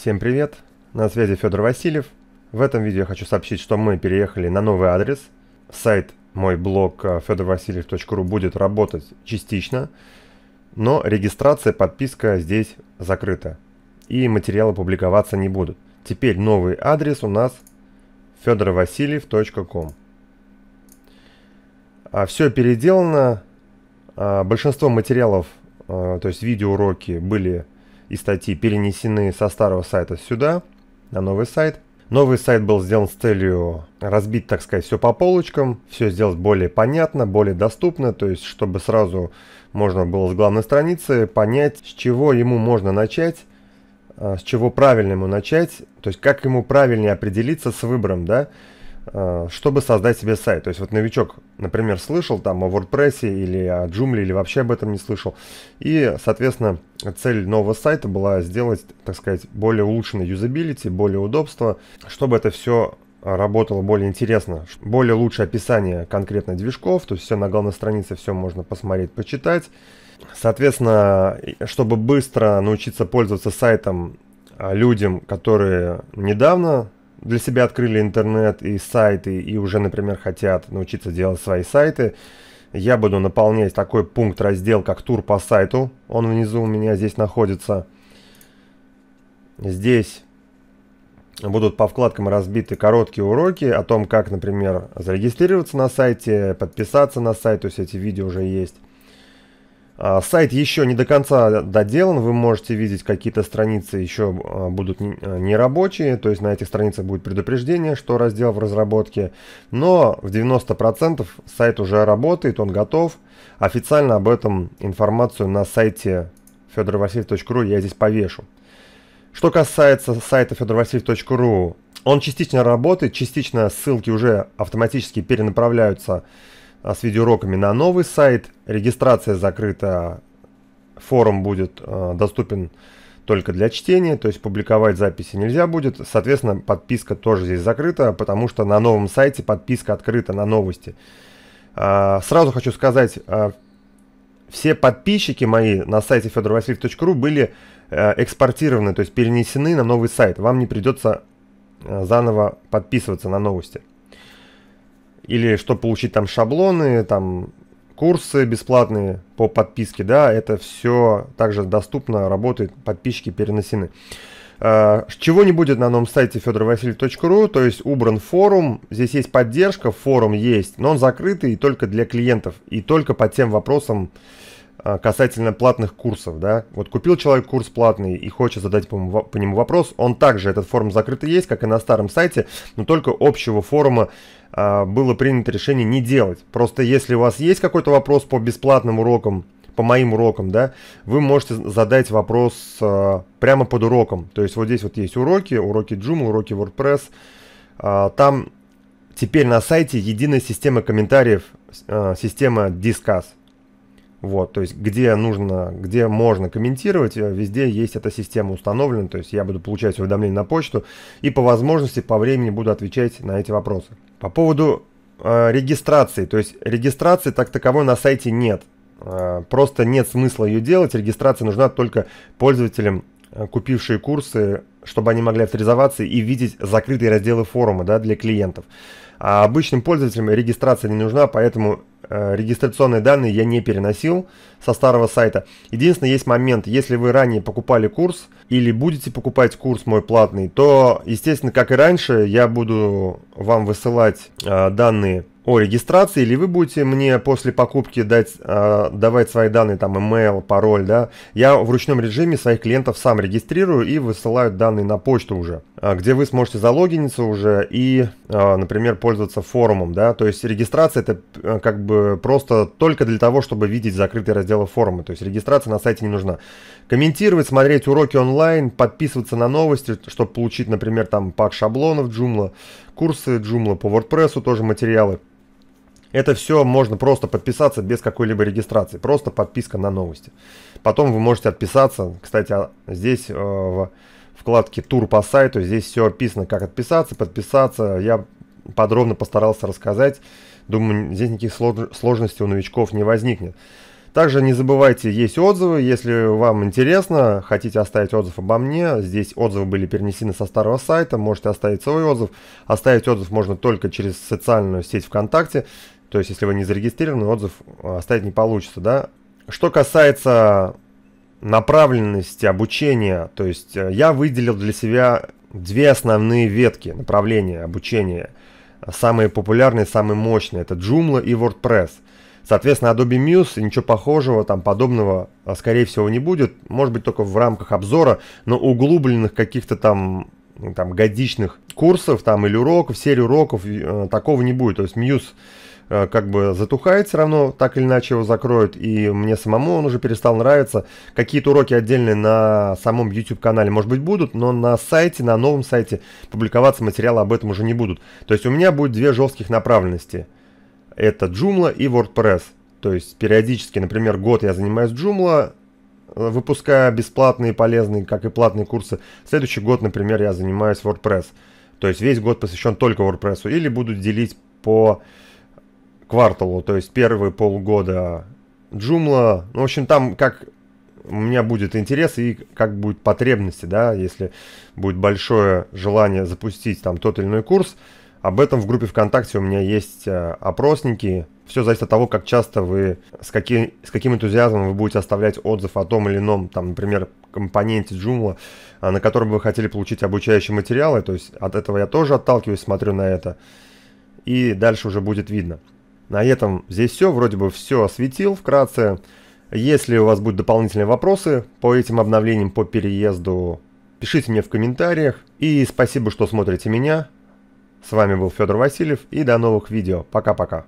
Всем привет, на связи Федор Васильев. В этом видео я хочу сообщить, что мы переехали на новый адрес. Сайт, мой блог э, федорвасильев.ру будет работать частично, но регистрация, подписка здесь закрыта. И материалы публиковаться не будут. Теперь новый адрес у нас fedorvasiliev.com а, Все переделано. А, большинство материалов, э, то есть видеоуроки были и статьи перенесены со старого сайта сюда, на новый сайт. Новый сайт был сделан с целью разбить, так сказать, все по полочкам, все сделать более понятно, более доступно, то есть чтобы сразу можно было с главной страницы понять, с чего ему можно начать, э, с чего правильно ему начать, то есть как ему правильнее определиться с выбором, да, Э, чтобы создать себе сайт. То есть вот новичок, например, слышал там о WordPress или о Joomla или вообще об этом не слышал. И, соответственно, цель нового сайта была сделать, так сказать, более улучшенный юзабилити, более удобство, чтобы это все работало более интересно, более лучшее описание конкретно движков, то есть все на главной странице все можно посмотреть, почитать. Соответственно, чтобы быстро научиться пользоваться сайтом а, людям, которые недавно для себя открыли интернет и сайты, и уже, например, хотят научиться делать свои сайты, я буду наполнять такой пункт раздел, как тур по сайту. Он внизу у меня здесь находится. Здесь будут по вкладкам разбиты короткие уроки о том, как, например, зарегистрироваться на сайте, подписаться на сайт, то есть эти видео уже есть. А, сайт еще не до конца доделан, вы можете видеть, какие-то страницы еще а, будут а, нерабочие, то есть на этих страницах будет предупреждение, что раздел в разработке, но в 90% сайт уже работает, он готов. Официально об этом информацию на сайте fedorovasильев.ru я здесь повешу. Что касается сайта fedorovasильев.ru, он частично работает, частично ссылки уже автоматически перенаправляются а с видеоуроками на новый сайт. Регистрация закрыта, форум будет э, доступен только для чтения, то есть публиковать записи нельзя будет. Соответственно, подписка тоже здесь закрыта, потому что на новом сайте подписка открыта на новости. А, сразу хочу сказать, э, все подписчики мои на сайте fedorvasiliev.ru были э, экспортированы, то есть перенесены на новый сайт. Вам не придется заново подписываться на новости или чтобы получить там шаблоны, там курсы бесплатные по подписке, да, это все также доступно, работает, подписчики переносены. Э, чего не будет на новом сайте fedorvasiliev.ru, то есть убран форум, здесь есть поддержка, форум есть, но он закрытый только для клиентов и только по тем вопросам, а, касательно платных курсов, да, вот купил человек курс платный и хочет задать по, по нему вопрос, он также, этот форум закрытый есть, как и на старом сайте, но только общего форума а, было принято решение не делать. Просто если у вас есть какой-то вопрос по бесплатным урокам, по моим урокам, да, вы можете задать вопрос а, прямо под уроком. То есть вот здесь вот есть уроки, уроки Joom, уроки WordPress, а, там теперь на сайте единая система комментариев, а, система Discuss. Вот, то есть где нужно, где можно комментировать, э, везде есть эта система установлена, то есть я буду получать уведомления на почту и по возможности по времени буду отвечать на эти вопросы. По поводу э, регистрации, то есть регистрации так таковой на сайте нет, э, просто нет смысла ее делать, регистрация нужна только пользователям, э, купившие курсы, чтобы они могли авторизоваться и видеть закрытые разделы форума да, для клиентов. А обычным пользователям регистрация не нужна, поэтому Э, регистрационные данные я не переносил со старого сайта. Единственное, есть момент, если вы ранее покупали курс, или будете покупать курс мой платный, то, естественно, как и раньше, я буду вам высылать э, данные о регистрации, или вы будете мне после покупки дать, э, давать свои данные, там, email, пароль, да, я в ручном режиме своих клиентов сам регистрирую и высылаю данные на почту уже, а, где вы сможете залогиниться уже и, э, например, пользоваться форумом, да, то есть регистрация это как бы просто только для того, чтобы видеть закрытые разделы форума, то есть регистрация на сайте не нужна. Комментировать, смотреть уроки онлайн, онлайн, подписываться на новости, чтобы получить, например, там пак шаблонов Joomla, курсы Joomla по WordPress, тоже материалы. Это все можно просто подписаться без какой-либо регистрации, просто подписка на новости. Потом вы можете отписаться, кстати, а здесь э, в вкладке «Тур по сайту», здесь все описано, как отписаться, подписаться. Я подробно постарался рассказать, думаю, здесь никаких сложностей у новичков не возникнет. Также не забывайте, есть отзывы, если вам интересно, хотите оставить отзыв обо мне, здесь отзывы были перенесены со старого сайта, можете оставить свой отзыв. Оставить отзыв можно только через социальную сеть ВКонтакте, то есть если вы не зарегистрированы, отзыв а, оставить не получится, да. Что касается направленности обучения, то есть э, я выделил для себя две основные ветки направления обучения. Самые популярные, самые мощные, это Joomla и WordPress – Соответственно, Adobe Muse ничего похожего, там подобного, а, скорее всего, не будет. Может быть, только в рамках обзора, но углубленных каких-то там ну, там годичных курсов там или уроков, серии уроков э, такого не будет. То есть Muse э, как бы затухает все равно, так или иначе его закроют, и мне самому он уже перестал нравиться. Какие-то уроки отдельные на самом YouTube-канале, может быть, будут, но на сайте, на новом сайте публиковаться материалы об этом уже не будут. То есть у меня будет две жестких направленности – это Joomla и WordPress. То есть периодически, например, год я занимаюсь Joomla, э, выпуская бесплатные, полезные, как и платные курсы. Следующий год, например, я занимаюсь WordPress. То есть весь год посвящен только WordPress. Или буду делить по кварталу, то есть первые полгода Joomla. Ну, в общем, там как у меня будет интерес и как будет потребности, да, если будет большое желание запустить там тот или иной курс, об этом в группе ВКонтакте у меня есть э, опросники. Все зависит от того, как часто вы, с, каким с каким энтузиазмом вы будете оставлять отзыв о том или ином, там, например, компоненте Joomla, э, на котором вы хотели получить обучающие материалы. То есть от этого я тоже отталкиваюсь, смотрю на это. И дальше уже будет видно. На этом здесь все. Вроде бы все осветил вкратце. Если у вас будут дополнительные вопросы по этим обновлениям, по переезду, пишите мне в комментариях. И спасибо, что смотрите меня. С вами был Федор Васильев и до новых видео. Пока-пока.